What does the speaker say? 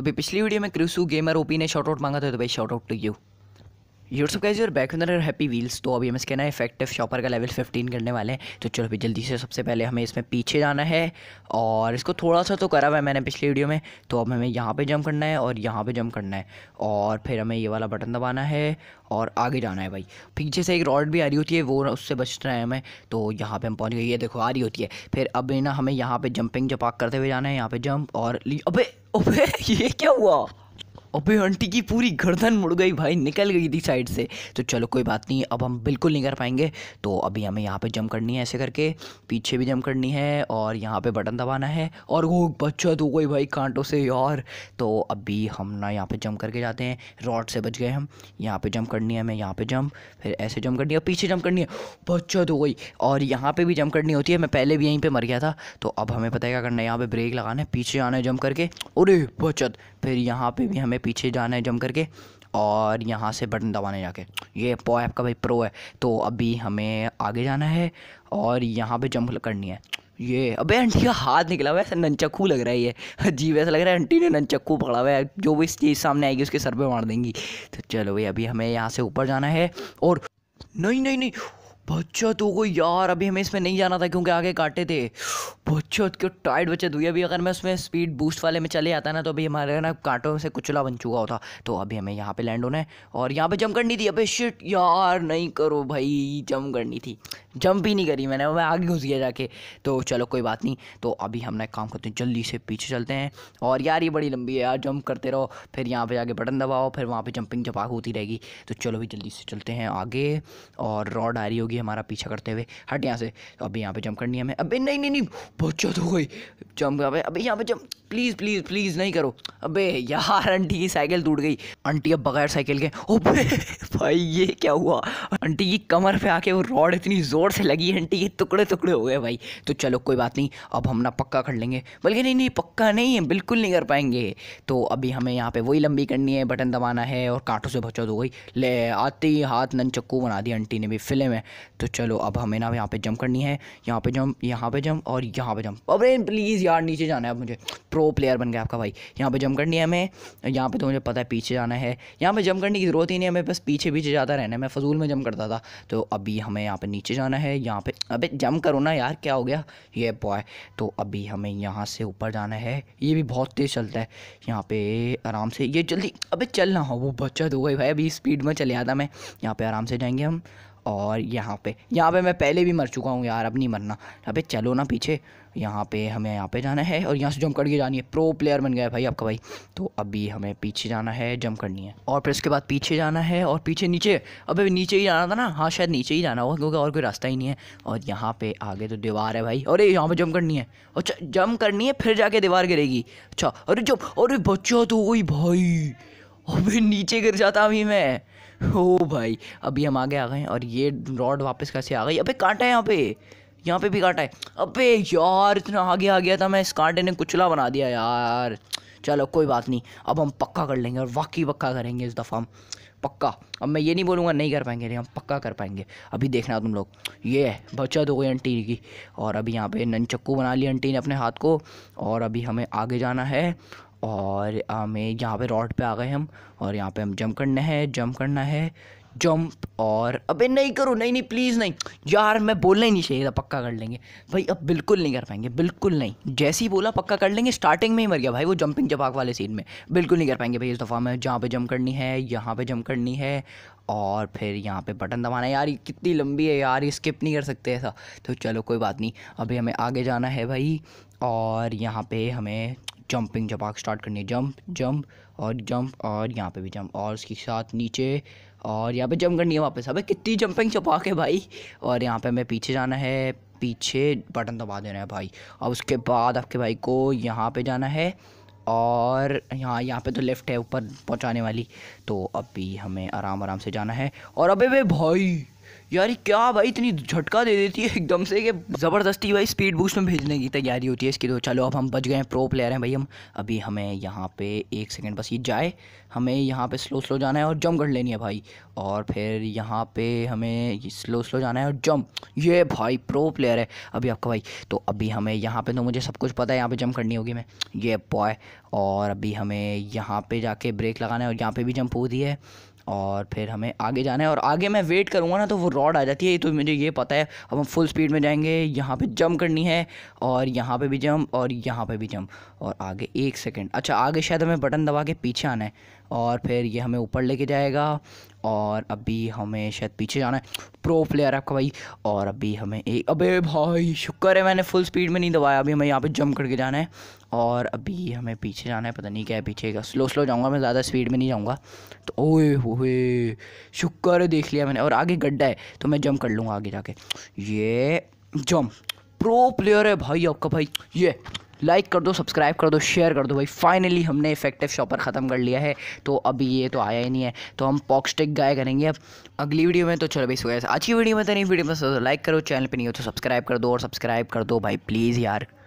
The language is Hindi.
तो भाई पिछली वीडियो में क्रिसू गेमर ओपी ने शॉर्ट आउट मांगा था तो भाई शॉर्ट आउट टू यू सब कैसे और बैक अंदर हैप्पी व्हील्स तो अभी हम इसके ना इफेक्टिव शॉपर का लेवल 15 करने वाले हैं तो चलो अभी जल्दी से सबसे पहले हमें इसमें पीछे जाना है और इसको थोड़ा सा तो करा हुआ है मैंने पिछले वीडियो में तो अब हमें यहाँ पे जंप करना है और यहाँ पे जंप करना है और फिर हमें ये वाला बटन दबाना है और आगे जाना है भाई पीछे से एक रॉड भी आ रही होती है वो उससे बचना है हमें तो यहाँ पर हम पहुँच गए ये देखो आ रही होती है फिर अब ना हमें यहाँ पर जंपिंग जपाक करते हुए जाना है यहाँ पर जंप और अबे ये क्या हुआ अबे आंटी की पूरी गर्दन मुड़ गई भाई निकल गई थी साइड से तो चलो कोई बात नहीं अब हम बिल्कुल नहीं कर पाएंगे तो अभी हमें यहाँ पे जम करनी है ऐसे करके पीछे भी जम करनी है और यहाँ पे बटन दबाना है और वो बच्चा तो कोई भाई कांटों से यार तो अभी हम ना यहाँ पे जम करके जाते हैं रॉड से बच गए हम यहाँ पर जम करनी है हमें यहाँ पर जम फिर ऐसे जम करनी है पीछे जम करनी है बच्चा तो गई और यहाँ पर भी जम करनी होती है मैं पहले भी यहीं पर मर गया था तो अब हमें पता है क्या करना है यहाँ पर ब्रेक लगाना है पीछे आना है जम करके अरे बचत फिर यहाँ पर भी हमें पीछे जाना है जम करके और यहाँ से बटन दबाने जाके ये पो ऐप का भाई प्रो है तो अभी हमें आगे जाना है और यहाँ पे जंप करनी है ये अबे आंटी का हाथ निकला हुआ है ऐसा ननचक्कू लग रहा है ये अजीब ऐसा लग रहा है आंटी ने ननचक्कू पकड़ा हुआ है जो भी इस चीज़ सामने आएगी उसके सर पे मार देंगी तो चलो भाई अभी हमें यहाँ से ऊपर जाना है और नहीं नहीं नहीं बचत हो गई यार अभी हमें इसमें नहीं जाना था क्योंकि आगे काटे थे बचत क्यों टाइट बचत हुई अभी अगर मैं उसमें स्पीड बूस्ट वाले में चले आता ना तो अभी हमारे ना कांटों से कुचला बन चुका होता तो अभी हमें यहाँ पे लैंड होना है और यहाँ पे जम करनी थी अभी शिट यार नहीं करो भाई जम करनी थी जंप ही नहीं करी मैंने मैं आगे घुस गया जाके तो चलो कोई बात नहीं तो अभी हमने काम करते हैं जल्दी से पीछे चलते हैं और यार ये बड़ी लंबी है यार जंप करते रहो फिर यहाँ पे जाके बटन दबाओ फिर वहाँ पे जंपिंग जपा होती रहेगी तो चलो भी जल्दी से चलते हैं आगे और रॉड आ रही होगी हमारा पीछा करते हुए हट यहाँ से तो अभी यहाँ पर जंप करनी है हमें अभी नहीं नहीं नहीं बहुत हो गई जंप अभी यहाँ पर जंप प्लीज़ प्लीज़ प्लीज़ नहीं करो अबे यार आंटी की साइकिल टूट गई आंटी अब बगैर साइकिल के ओबे भाई ये क्या हुआ आंटी की कमर पे आके वो रॉड इतनी जोर ज़ोर से लगी आंटी के टुकड़े टुकड़े हो गए भाई तो चलो कोई बात नहीं अब हम ना पक्का कर लेंगे बल्कि नहीं नहीं पक्का नहीं है बिल्कुल नहीं कर पाएंगे तो अभी हमें यहाँ पे वही लंबी करनी है बटन दबाना है और कांटों से बचत हो गई ले आते ही हाथ नन चक्कू बना दिया आंटी ने भी फिल्म है तो चलो अब हमें ना यहाँ पर जम करनी है यहाँ पर जम यहाँ पर जम और यहाँ पर जम अब प्लीज़ यार नीचे जाना है अब मुझे प्रो प्लेयर बन गया आपका भाई यहाँ पर जम करनी है हमें यहाँ पर तो मुझे पता है पीछे जाना है यहाँ पर जम करने की ज़रूरत ही नहीं हमें बस पीछे पीछे जाता रहना है मैं फजूल में जम करता था तो अभी हमें यहाँ पर नीचे जाना जाना है यहाँ पे अबे जम करो ना यार क्या हो गया ये बॉय तो अभी हमें यहाँ से ऊपर जाना है ये भी बहुत तेज़ चलता है यहाँ पे आराम से ये जल्दी अबे चलना हो वो बचत हो गई भाई अभी स्पीड में चले आता मैं यहाँ पे आराम से जाएंगे हम और यहाँ पे यहाँ पे मैं पहले भी मर चुका हूँ यार अब नहीं मरना अबे चलो ना पीछे यहाँ पे हमें यहाँ पे जाना है और यहाँ से जंप करके जानी है प्रो प्लेयर बन गया है भाई आपका भाई तो अभी हमें पीछे जाना है जंप करनी है और फिर उसके बाद पीछे जाना है और पीछे नीचे अबे नीचे ही जाना था ना हाँ शायद नीचे ही जाना होगा क्योंकि और कोई रास्ता ही नहीं है और यहाँ पर आगे तो दीवार है भाई अरे यहाँ पर जम करनी है अच्छा जम करनी है फिर जाके दीवार गिरेगी अच्छा अरे जम अरे बच्चा तो वही भाई अभी नीचे गिर जाता अभी मैं ओ भाई अभी हम आगे आ गए और ये रॉड वापस कैसे आ गई अबे कांटा है यहाँ पे यहाँ पे भी कांटा है अबे यार इतना आगे आ गया था मैं इस कांटे ने कुचला बना दिया यार चलो कोई बात नहीं अब हम पक्का कर लेंगे और वाकई पक्का करेंगे इस दफ़ा हम पक्का अब मैं ये नहीं बोलूँगा नहीं कर पाएंगे हम पक्का कर पाएंगे अभी देखना तुम लोग ये है बचत हो गई आंटी की और अभी यहाँ पे चक्कू बना लिया आंटी ने अपने हाथ को और अभी हमें आगे जाना है और हमें यहाँ पे रॉड पे आ गए हम और यहाँ पे हम जंप करना है जंप करना है जंप और अबे नहीं करो नहीं नहीं प्लीज़ नहीं यार मैं बोलना ही नहीं चाहिए था पक्का कर लेंगे भाई अब बिल्कुल नहीं कर पाएंगे बिल्कुल नहीं जैसे ही बोला पक्का कर लेंगे स्टार्टिंग में ही मर गया भाई वो जंपिंग जपाक वाले सीन में बिल्कुल नहीं कर पाएंगे भाई इस दफ़ा में जहाँ पे जंप करनी है यहाँ पे जंप करनी है और फिर यहाँ पे बटन दबाना है यार ये कितनी लंबी है यार ये स्किप नहीं कर सकते ऐसा तो चलो कोई बात नहीं अभी हमें आगे जाना है भाई और यहाँ पे हमें जंपिंग आग स्टार्ट करनी है जंप जंप और जंप और यहाँ पे भी जंप और उसके साथ नीचे और यहाँ पे जंप करनी है वापस अबे कितनी जंपिंग चपाक है भाई और यहाँ पे हमें पीछे जाना है पीछे बटन दबा देना है भाई और उसके बाद आपके भाई को यहाँ पे जाना है और यहाँ यहाँ पे तो लेफ़्ट है ऊपर पहुँचाने वाली तो अभी हमें आराम आराम से जाना है और अबे भाई यार क्या भाई इतनी झटका दे देती है एकदम से कि ज़बरदस्ती भाई स्पीड बूस्ट में भेजने की तैयारी होती है इसकी तो चलो अब हम बच गए हैं प्रो प्लेयर हैं भाई हम अभी हमें यहाँ पे एक सेकंड बस ये जाए हमें यहाँ पे स्लो स्लो जाना है और जंप कर लेनी है भाई और फिर यहाँ पे हमें स्लो स्लो जाना है और जंप ये भाई प्रो प्लेयर है अभी आपका भाई तो अभी हमें यहाँ पर तो मुझे सब कुछ पता है यहाँ पर जंप करनी होगी मैं ये बॉय और अभी हमें यहाँ पर जाके ब्रेक लगाना है और यहाँ पर भी जंप हो दी है और फिर हमें आगे जाना है और आगे मैं वेट करूँगा ना तो वो रॉड आ जाती है तो मुझे ये पता है अब हम फुल स्पीड में जाएंगे यहाँ पे जंप करनी है और यहाँ पे भी जंप और यहाँ पे भी जंप और आगे एक सेकंड अच्छा आगे शायद हमें बटन दबा के पीछे आना है और फिर ये हमें ऊपर लेके जाएगा और अभी हमें शायद पीछे जाना है प्रो प्लेयर आपका भाई और अभी हमें एक अबे भाई शुक्र है मैंने फुल स्पीड में नहीं दबाया अभी हमें यहाँ पे जंप करके जाना है और अभी हमें पीछे जाना है पता नहीं क्या है पीछे का स्लो स्लो जाऊँगा मैं ज़्यादा स्पीड में नहीं जाऊँगा तो ओए होए शुक्र देख लिया मैंने और आगे गड्ढा है तो मैं जंप कर लूँगा आगे जाके ये जम्प प्रो प्लेयर है भाई आपका भाई ये लाइक कर दो सब्सक्राइब कर दो शेयर कर दो भाई फाइनली हमने इफेक्टिव शॉपर ख़त्म कर लिया है तो अभी ये तो आया ही नहीं है तो हम पॉक्सटेक गाय करेंगे अब अगली वीडियो में तो चलो भाई सुबह आज की वीडियो में तो नहीं वीडियो में लाइक तो करो चैनल पर नहीं हो तो सब्सक्राइब कर दो और सब्सक्राइब कर दो भाई प्लीज़ यार